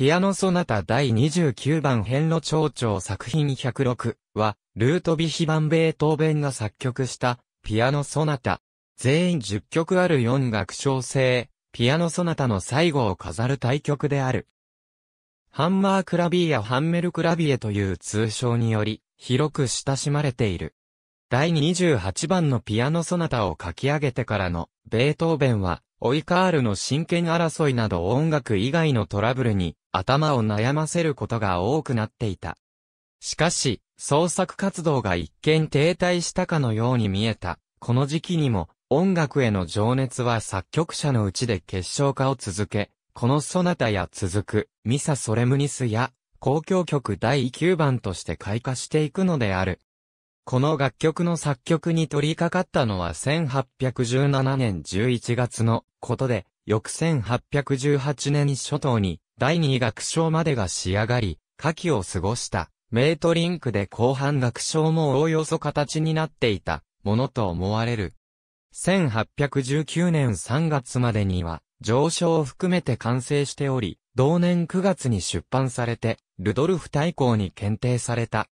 ピアノソナタ第29番編の長調作品106は、ルートビヒバンベートーベンが作曲したピアノソナタ。全員10曲ある4楽章制、ピアノソナタの最後を飾る対局である。ハンマークラビーやハンメルクラビエという通称により、広く親しまれている。第28番のピアノソナタを書き上げてからのベートーベンは、オイカールの真剣争いなど音楽以外のトラブルに頭を悩ませることが多くなっていた。しかし、創作活動が一見停滞したかのように見えた、この時期にも、音楽への情熱は作曲者のうちで結晶化を続け、このソナタや続く、ミサ・ソレムニスや、公共曲第9番として開花していくのである。この楽曲の作曲に取り掛かったのは1817年11月のことで、翌1818年初頭に第2楽章までが仕上がり、夏季を過ごした。メートリンクで後半楽章もおおよそ形になっていたものと思われる。1819年3月までには上昇を含めて完成しており、同年9月に出版されて、ルドルフ大公に検定された。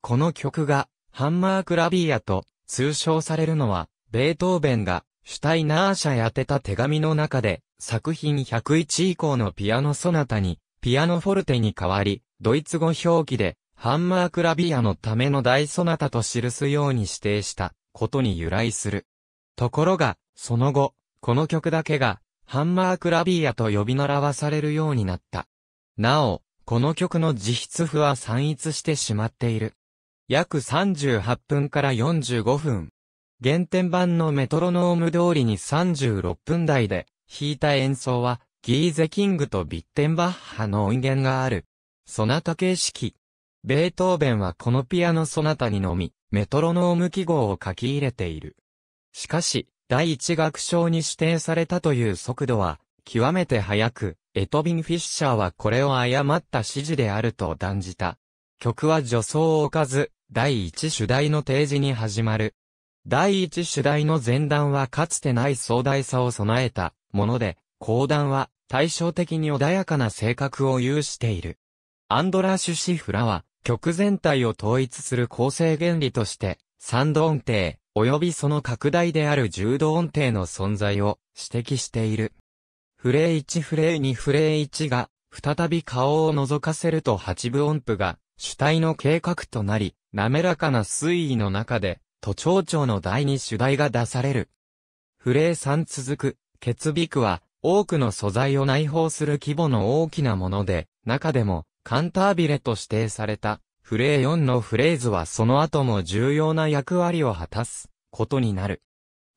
この曲がハンマークラビアと通称されるのは、ベートーベンがシュタイナー社へ宛てた手紙の中で、作品101以降のピアノソナタに、ピアノフォルテに代わり、ドイツ語表記で、ハンマークラビアのための大ソナタと記すように指定したことに由来する。ところが、その後、この曲だけが、ハンマークラビアと呼び習わされるようになった。なお、この曲の自筆譜は散逸してしまっている。約38分から45分。原点版のメトロノーム通りに36分台で弾いた演奏は、ギーゼキングとビッテンバッハの音源がある。ソナタ形式。ベートーベンはこのピアノソナタにのみ、メトロノーム記号を書き入れている。しかし、第一楽章に指定されたという速度は、極めて速く、エトビン・フィッシャーはこれを誤った指示であると断じた。曲は助走を置かず、第一主題の提示に始まる。第一主題の前段はかつてない壮大さを備えたもので、後段は対照的に穏やかな性格を有している。アンドラシュ・シフラは、曲全体を統一する構成原理として、三度音程、及びその拡大である重度音程の存在を指摘している。フレー1フレー2フレー1が、再び顔を覗かせると8分音符が主体の計画となり、滑らかな推移の中で、都庁長の第二主題が出される。フレー3続く、ツビ区は、多くの素材を内包する規模の大きなもので、中でも、カンタービレと指定された、フレー4のフレーズはその後も重要な役割を果たす、ことになる。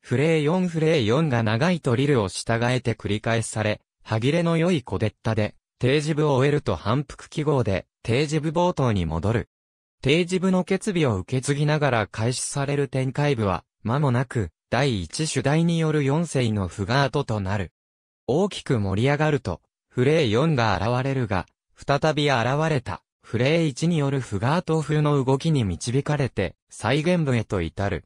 フレー4フレー4が長いトリルを従えて繰り返され、歯切れの良いコデッタで、定時部を終えると反復記号で、定時部冒頭に戻る。定時部の決備を受け継ぎながら開始される展開部は、間もなく、第一主題による4世のフガートとなる。大きく盛り上がると、フレー4が現れるが、再び現れた、フレー1によるフガート風の動きに導かれて、再現部へと至る。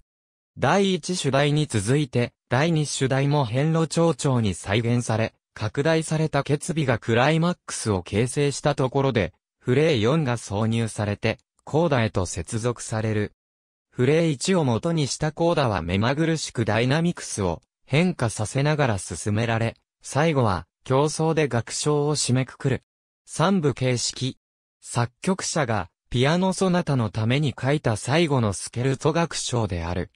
第一主題に続いて、第二主題も変路長々に再現され、拡大された決備がクライマックスを形成したところで、フレイ4が挿入されて、コーダへと接続される。フレイ1を元にしたコーダは目まぐるしくダイナミクスを変化させながら進められ、最後は競争で楽章を締めくくる。三部形式。作曲者がピアノソナタのために書いた最後のスケルト楽章である。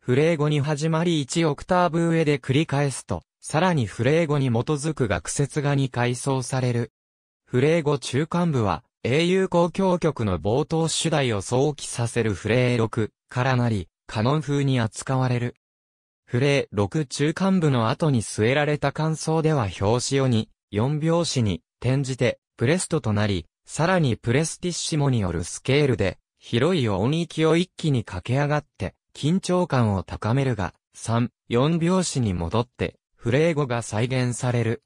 フレイ5に始まり1オクターブ上で繰り返すと、さらにフレー語に基づく学説画に改装される。フレー語中間部は、英雄公共曲の冒頭主題を想起させるフレー6からなり、カノン風に扱われる。フレー6中間部の後に据えられた感想では表紙をに、4拍子に転じて、プレストとなり、さらにプレスティッシモによるスケールで、広い音域を一気に駆け上がって、緊張感を高めるが、3、4拍子に戻って、フレー語が再現される。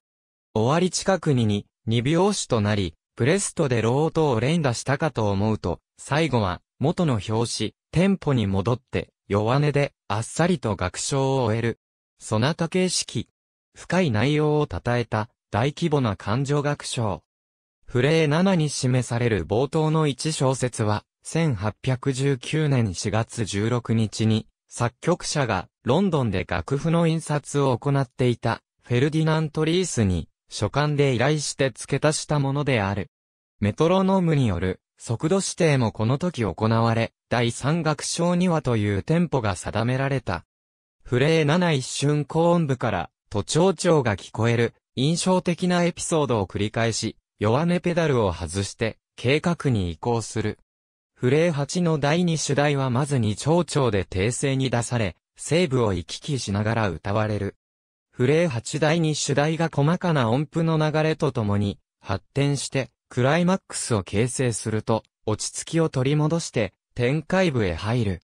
終わり近くにに、二拍子となり、プレストでロートを連打したかと思うと、最後は、元の表紙、テンポに戻って、弱音で、あっさりと楽章を終える。そなた形式。深い内容を称えた、大規模な感情楽章。フレー7に示される冒頭の一小節は、1819年4月16日に、作曲者がロンドンで楽譜の印刷を行っていた、フェルディナント・リースに、書簡で依頼して付け足したものである。メトロノームによる、速度指定もこの時行われ、第三楽章にはというテンポが定められた。フレー7一瞬高音部から、都庁長が聞こえる、印象的なエピソードを繰り返し、弱音ペダルを外して、計画に移行する。フレー8の第2主題はまずに町長で訂正に出され、西部を行き来しながら歌われる。フレー8代に主題が細かな音符の流れとともに発展してクライマックスを形成すると落ち着きを取り戻して展開部へ入る。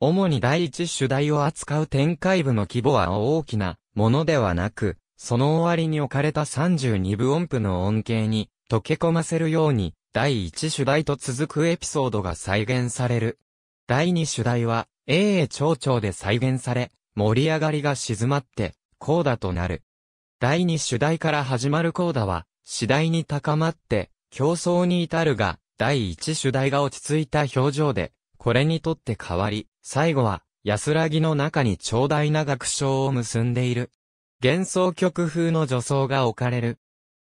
主に第一主題を扱う展開部の規模は大きなものではなく、その終わりに置かれた32部音符の音形に溶け込ませるように第一主題と続くエピソードが再現される。第二主題はえ永長々で再現され、盛り上がりが静まって、コーダとなる。第二主題から始まるコーダは、次第に高まって、競争に至るが、第一主題が落ち着いた表情で、これにとって変わり、最後は、安らぎの中に長大な楽章を結んでいる。幻想曲風の助走が置かれる。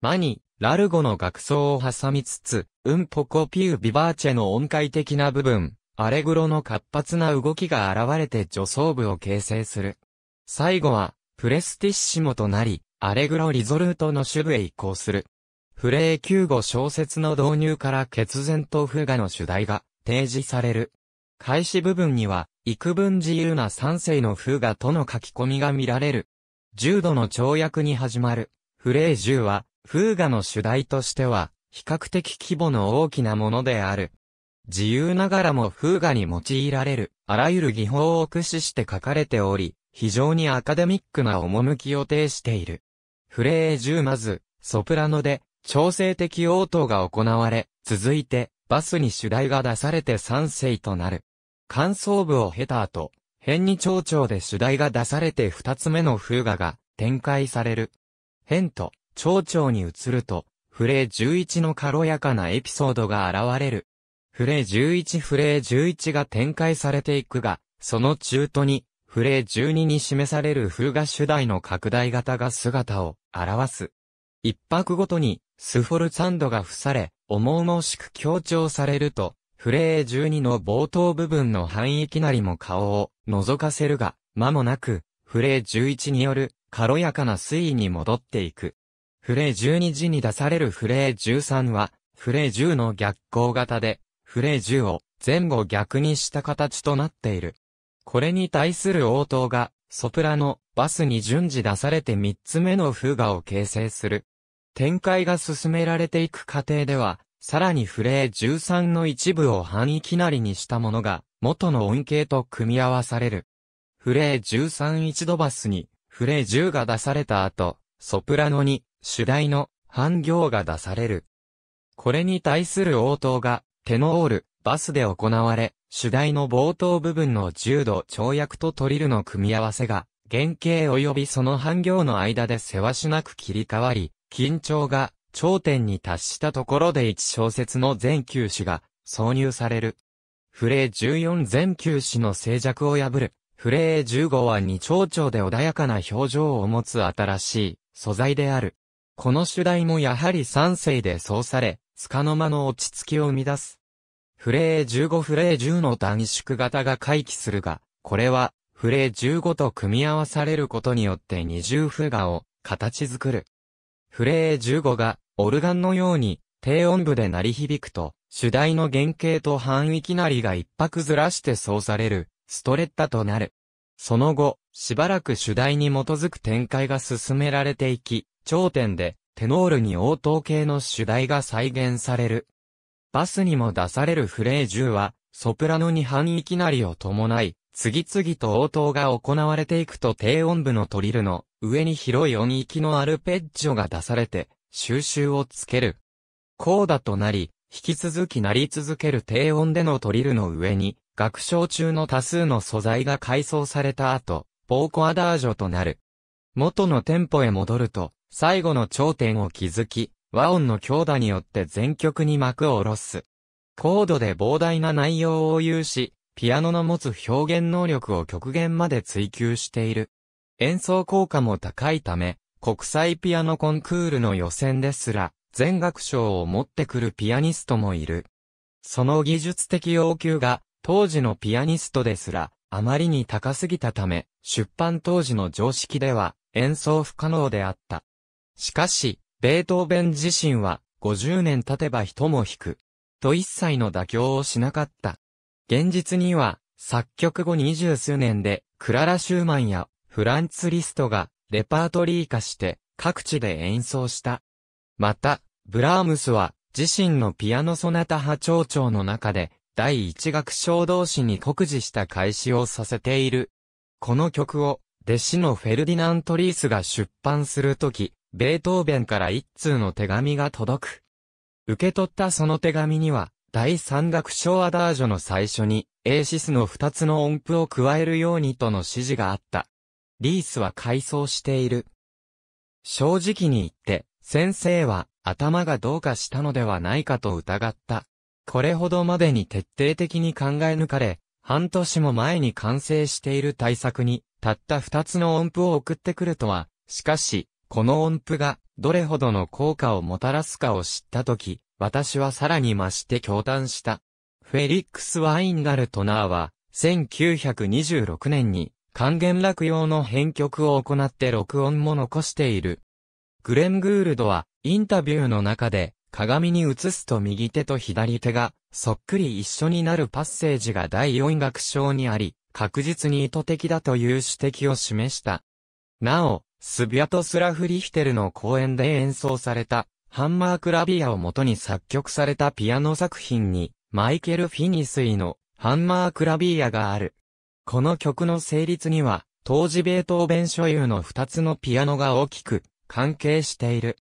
マニ、ラルゴの楽章を挟みつつ、うんぽこピュービバーチェの音階的な部分、アレグロの活発な動きが現れて助走部を形成する。最後は、プレスティッシモとなり、アレグロリゾルートの主部へ移行する。フレー9語小説の導入から決然とフガの主題が提示される。開始部分には、幾分自由な三世のフガとの書き込みが見られる。重度の跳躍に始まる。フレー10は、フーガの主題としては、比較的規模の大きなものである。自由ながらも風画に用いられる、あらゆる技法を駆使して書かれており、非常にアカデミックな趣を呈している。フレージュまず、ソプラノで、調整的応答が行われ、続いて、バスに主題が出されて3世となる。感想部を経た後、変に長調で主題が出されて2つ目の風画が展開される。変と長調に移ると、フレー11の軽やかなエピソードが現れる。フレー11フレー11が展開されていくが、その中途に、フレー12に示される風ガ。主題の拡大型が姿を表す。一泊ごとに、スフォルツァンドが付され、重々しく強調されると、フレー12の冒頭部分の範囲きなりも顔を覗かせるが、間もなく、フレー11による軽やかな推移に戻っていく。フレー12時に出されるフレー13は、フレー10の逆光型で、フレー10を前後逆にした形となっている。これに対する応答が、ソプラノ、バスに順次出されて3つ目のフーガを形成する。展開が進められていく過程では、さらにフレー13の一部を範囲きなりにしたものが、元の音形と組み合わされる。フレー13一度バスに、フレー10が出された後、ソプラノに、主題の、半行が出される。これに対する応答が、テノール、バスで行われ、主題の冒頭部分の重度跳躍とトリルの組み合わせが、原型及びその半行の間でせわしなく切り替わり、緊張が頂点に達したところで1小節の全球詞が挿入される。フレー14全球詞の静寂を破る。フレー15は2丁々で穏やかな表情を持つ新しい素材である。この主題もやはり3世でそうされ、つかの間の落ち着きを生み出す。フレー15フレー10の短縮型が回帰するが、これはフレー15と組み合わされることによって二重フガを形作る。フレー15がオルガンのように低音部で鳴り響くと、主題の原型と範囲きなりが一拍ずらしてそうされる、ストレッタとなる。その後、しばらく主題に基づく展開が進められていき、頂点で、テノールに応答系の主題が再現される。バスにも出されるフレージュは、ソプラノに半域なりを伴い、次々と応答が行われていくと低音部のトリルの上に広い音域のアルペッジョが出されて収集をつける。コーダとなり、引き続き鳴り続ける低音でのトリルの上に、楽章中の多数の素材が改装された後、ポーコアダージョとなる。元のテンポへ戻ると、最後の頂点を築き、和音の強打によって全曲に幕を下ろす。高度で膨大な内容を有し、ピアノの持つ表現能力を極限まで追求している。演奏効果も高いため、国際ピアノコンクールの予選ですら、全楽章を持ってくるピアニストもいる。その技術的要求が、当時のピアニストですら、あまりに高すぎたため、出版当時の常識では、演奏不可能であった。しかし、ベートーベン自身は、50年経てば人も弾く。と一切の妥協をしなかった。現実には、作曲後二十数年で、クララ・シューマンや、フランツ・リストが、レパートリー化して、各地で演奏した。また、ブラームスは、自身のピアノソナタ派長調の中で、第一楽章同士に酷似した開始をさせている。この曲を、弟子のフェルディナント・リースが出版するとき、ベートーベンから一通の手紙が届く。受け取ったその手紙には、第三楽章アダージョの最初に、エーシスの二つの音符を加えるようにとの指示があった。リースは回想している。正直に言って、先生は頭がどうかしたのではないかと疑った。これほどまでに徹底的に考え抜かれ、半年も前に完成している対策に、たった二つの音符を送ってくるとは、しかし、この音符がどれほどの効果をもたらすかを知ったとき、私はさらに増して驚嘆した。フェリックス・ワインガルトナーは、1926年に還元落用の編曲を行って録音も残している。グレン・グールドは、インタビューの中で、鏡に映すと右手と左手が、そっくり一緒になるパッセージが第四楽章にあり、確実に意図的だという指摘を示した。なお、スビアトスラフ・リヒテルの公演で演奏された、ハンマークラビアを元に作曲されたピアノ作品に、マイケル・フィニスイの、ハンマークラビアがある。この曲の成立には、当時ベートーベン所有の2つのピアノが大きく、関係している。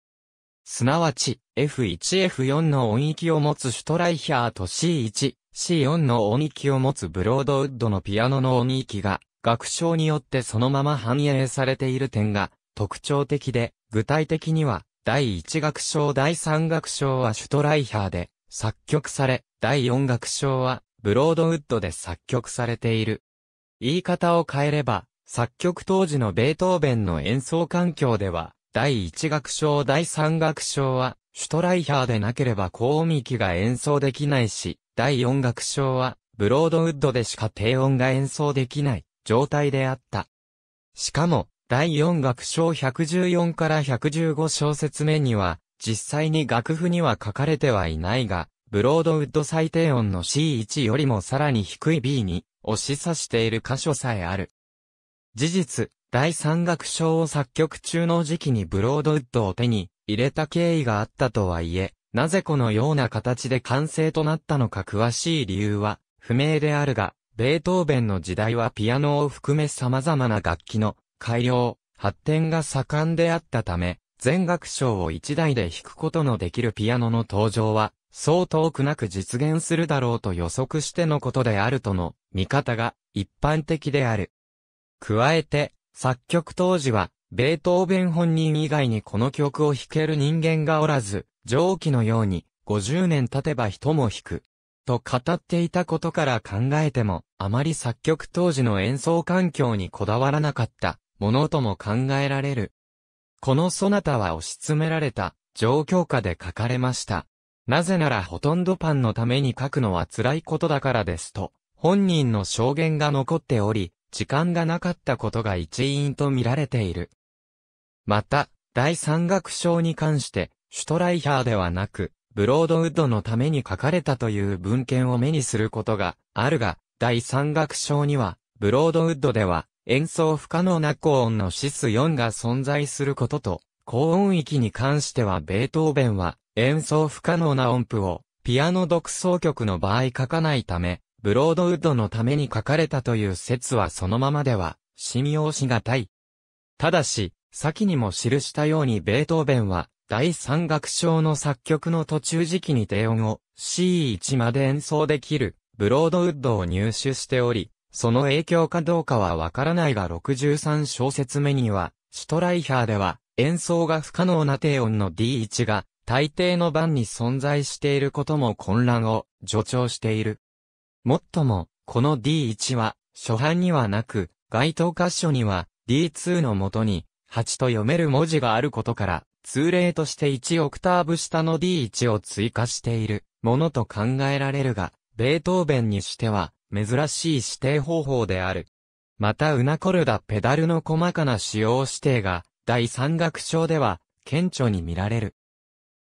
すなわち、F1F4 の音域を持つシュトライヒャーと C1、C4 の音域を持つブロードウッドのピアノの音域が学章によってそのまま反映されている点が特徴的で、具体的には、第1楽章第3楽章はシュトライハーで作曲され、第4楽章はブロードウッドで作曲されている。言い方を変えれば、作曲当時のベートーベンの演奏環境では、第1楽章第3楽章は、シュトライハーでなければ高音域が演奏できないし、第4楽章は、ブロードウッドでしか低音が演奏できない。状態であった。しかも、第4楽章114から115小節目には、実際に楽譜には書かれてはいないが、ブロードウッド最低音の C1 よりもさらに低い B に押し刺している箇所さえある。事実、第3楽章を作曲中の時期にブロードウッドを手に入れた経緯があったとはいえ、なぜこのような形で完成となったのか詳しい理由は不明であるが、ベートーベンの時代はピアノを含め様々な楽器の改良、発展が盛んであったため、全楽章を一台で弾くことのできるピアノの登場は、そう遠くなく実現するだろうと予測してのことであるとの見方が一般的である。加えて、作曲当時は、ベートーベン本人以外にこの曲を弾ける人間がおらず、上記のように、50年経てば人も弾く、と語っていたことから考えても、あまり作曲当時の演奏環境にこだわらなかったものとも考えられる。このソナタは押し詰められた状況下で書かれました。なぜならほとんどパンのために書くのは辛いことだからですと、本人の証言が残っており、時間がなかったことが一因と見られている。また、第三楽章に関して、シュトライハーではなく、ブロードウッドのために書かれたという文献を目にすることがあるが、第三楽章には、ブロードウッドでは、演奏不可能な高音のシス4が存在することと、高音域に関してはベートーベンは、演奏不可能な音符を、ピアノ独奏曲の場合書かないため、ブロードウッドのために書かれたという説はそのままでは、信用しがたい。ただし、先にも記したようにベートーベンは、第三楽章の作曲の途中時期に低音を C1 まで演奏できるブロードウッドを入手しており、その影響かどうかはわからないが63小節目には、シュトライヒャーでは演奏が不可能な低音の D1 が大抵の版に存在していることも混乱を助長している。もっとも、この D1 は初版にはなく、該当箇所には D2 のもとに8と読める文字があることから、通例として1オクターブ下の D1 を追加しているものと考えられるが、ベートーベンにしては珍しい指定方法である。またウナコルダペダルの細かな使用指定が第3楽章では顕著に見られる。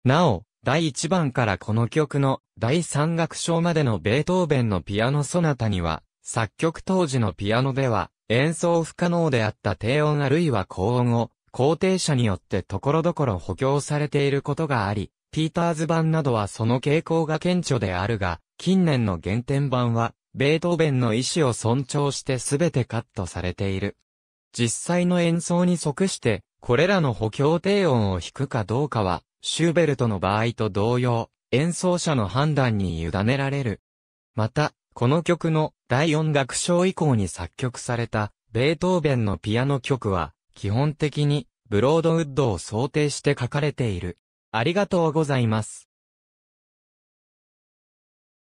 なお、第1番からこの曲の第3楽章までのベートーベンのピアノソナタには、作曲当時のピアノでは演奏不可能であった低音あるいは高音を校訂者によって所々補強されていることがあり、ピーターズ版などはその傾向が顕著であるが、近年の原点版は、ベートーベンの意思を尊重して全てカットされている。実際の演奏に即して、これらの補強低音を弾くかどうかは、シューベルトの場合と同様、演奏者の判断に委ねられる。また、この曲の第4楽章以降に作曲された、ベートーベンのピアノ曲は、基本的にブロードウッドを想定して書かれている。ありがとうございます。